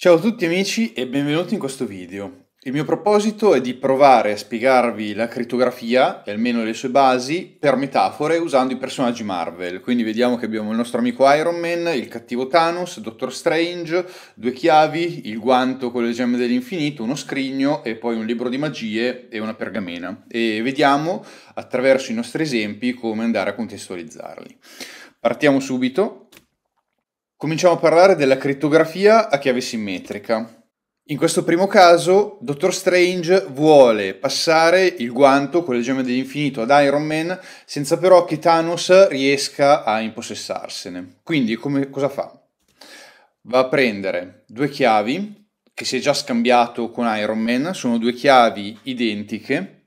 Ciao a tutti amici e benvenuti in questo video. Il mio proposito è di provare a spiegarvi la crittografia, e almeno le sue basi, per metafore usando i personaggi Marvel. Quindi vediamo che abbiamo il nostro amico Iron Man, il cattivo Thanos, Doctor Strange, due chiavi, il guanto con le gemme dell'infinito, uno scrigno e poi un libro di magie e una pergamena. E vediamo attraverso i nostri esempi come andare a contestualizzarli. Partiamo subito Cominciamo a parlare della crittografia a chiave simmetrica. In questo primo caso, Dottor Strange vuole passare il guanto con le gemme dell'infinito ad Iron Man senza però che Thanos riesca a impossessarsene. Quindi come, cosa fa? Va a prendere due chiavi che si è già scambiato con Iron Man, sono due chiavi identiche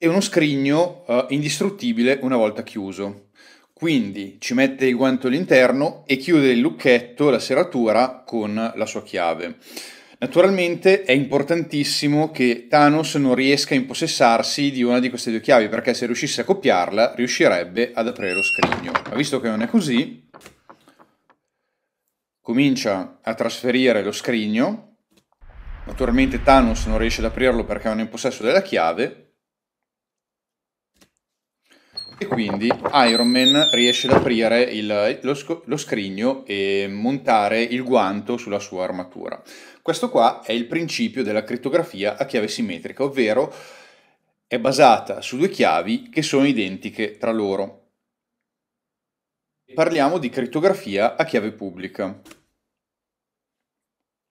e uno scrigno eh, indistruttibile una volta chiuso. Quindi ci mette il guanto all'interno e chiude il lucchetto, la serratura, con la sua chiave. Naturalmente è importantissimo che Thanos non riesca a impossessarsi di una di queste due chiavi, perché se riuscisse a copiarla riuscirebbe ad aprire lo scrigno. Ma visto che non è così, comincia a trasferire lo scrigno. Naturalmente Thanos non riesce ad aprirlo perché non è in possesso della chiave, e quindi Iron Man riesce ad aprire il, lo, sc- lo, scrigno e montare il guanto sulla sua armatura. Questo qua è il principio della crittografia a chiave simmetrica, ovvero è basata su due chiavi che sono identiche tra loro. Parliamo di crittografia a chiave pubblica.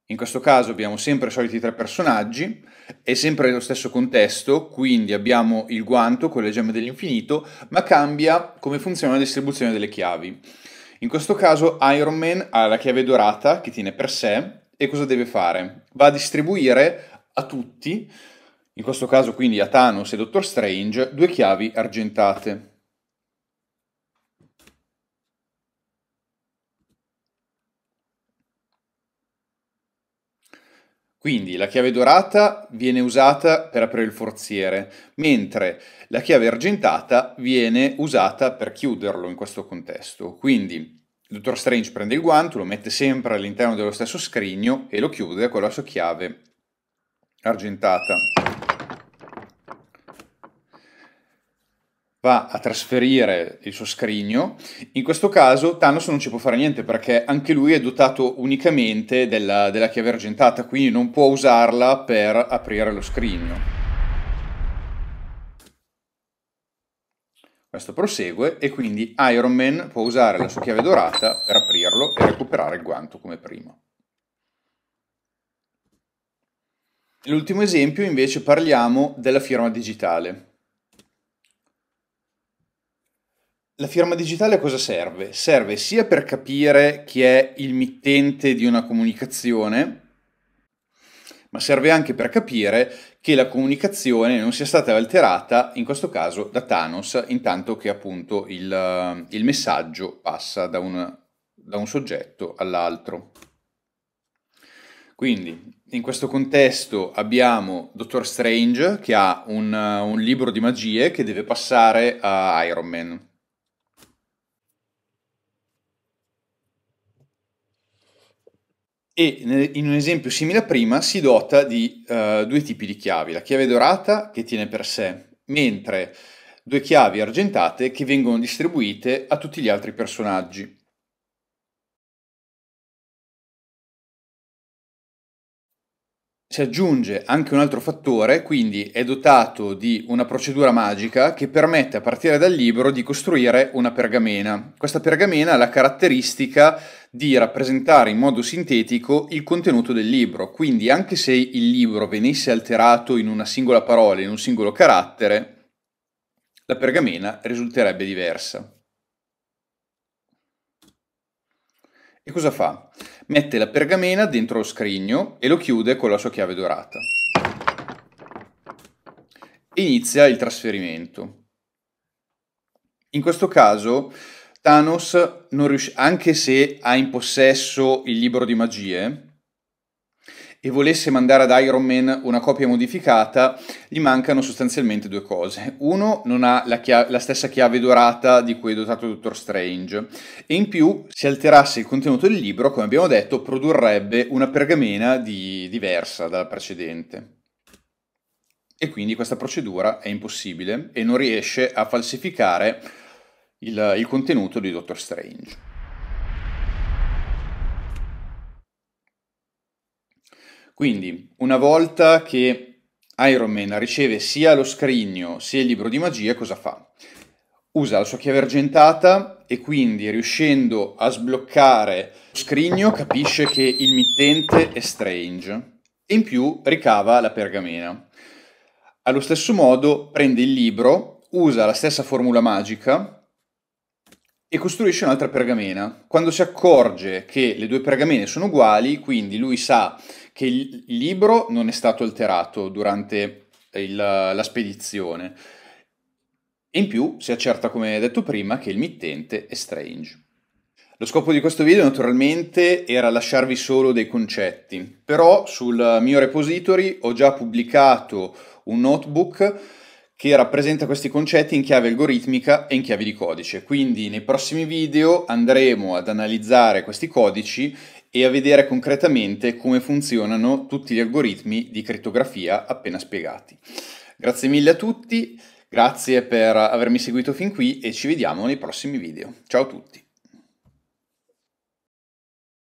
In questo caso abbiamo sempre i soliti tre personaggi e sempre lo stesso contesto, quindi abbiamo il guanto con le gemme dell'infinito, ma cambia come funziona la distribuzione delle chiavi. In questo caso Iron Man ha la chiave dorata che tiene per sé e cosa deve fare? Va a distribuire a tutti, in questo caso quindi a Thanos e Doctor Strange, due chiavi argentate. Quindi la chiave dorata viene usata per aprire il forziere, mentre la chiave argentata viene usata per chiuderlo in questo contesto. Quindi il dottor Strange prende il guanto, lo mette sempre all'interno dello stesso scrigno e lo chiude con la sua chiave argentata. va a trasferire il suo scrigno. In questo caso Thanos non ci può fare niente perché anche lui è dotato unicamente della, della chiave argentata, quindi non può usarla per aprire lo scrigno. Questo prosegue e quindi Iron Man può usare la sua chiave dorata per aprirlo e recuperare il guanto come prima. L'ultimo esempio invece parliamo della firma digitale. La firma digitale a cosa serve? Serve sia per capire chi è il mittente di una comunicazione, ma serve anche per capire che la comunicazione non sia stata alterata, in questo caso da Thanos, intanto che appunto il, il messaggio passa da un, da un soggetto all'altro. Quindi, in questo contesto abbiamo Dottor Strange che ha un, un libro di magie che deve passare a Iron Man. e in un esempio simile a prima si dota di uh, due tipi di chiavi, la chiave dorata che tiene per sé, mentre due chiavi argentate che vengono distribuite a tutti gli altri personaggi. Si aggiunge anche un altro fattore, quindi è dotato di una procedura magica che permette a partire dal libro di costruire una pergamena. Questa pergamena ha la caratteristica di rappresentare in modo sintetico il contenuto del libro, quindi anche se il libro venisse alterato in una singola parola, in un singolo carattere, la pergamena risulterebbe diversa. E cosa fa? mette la pergamena dentro lo scrigno e lo chiude con la sua chiave dorata. Inizia il trasferimento. In questo caso Thanos, riusci- anche se ha in possesso il libro di magie, e volesse mandare ad Iron Man una copia modificata, gli mancano sostanzialmente due cose. Uno, non ha la, chia- la stessa chiave dorata di cui è dotato Dottor Strange, e in più, se alterasse il contenuto del libro, come abbiamo detto, produrrebbe una pergamena di- diversa dalla precedente. E quindi questa procedura è impossibile e non riesce a falsificare il, il contenuto di Dottor Strange. Quindi, una volta che Iron Man riceve sia lo scrigno sia il libro di magia, cosa fa? Usa la sua chiave argentata e quindi, riuscendo a sbloccare lo scrigno, capisce che il mittente è Strange e in più ricava la pergamena. Allo stesso modo prende il libro, usa la stessa formula magica e costruisce un'altra pergamena. Quando si accorge che le due pergamene sono uguali, quindi lui sa che il libro non è stato alterato durante il, la spedizione. E in più si accerta, come detto prima, che il mittente è Strange. Lo scopo di questo video naturalmente era lasciarvi solo dei concetti, però sul mio repository ho già pubblicato un notebook che rappresenta questi concetti in chiave algoritmica e in chiave di codice. Quindi nei prossimi video andremo ad analizzare questi codici e a vedere concretamente come funzionano tutti gli algoritmi di criptografia appena spiegati. Grazie mille a tutti, grazie per avermi seguito fin qui e ci vediamo nei prossimi video. Ciao a tutti!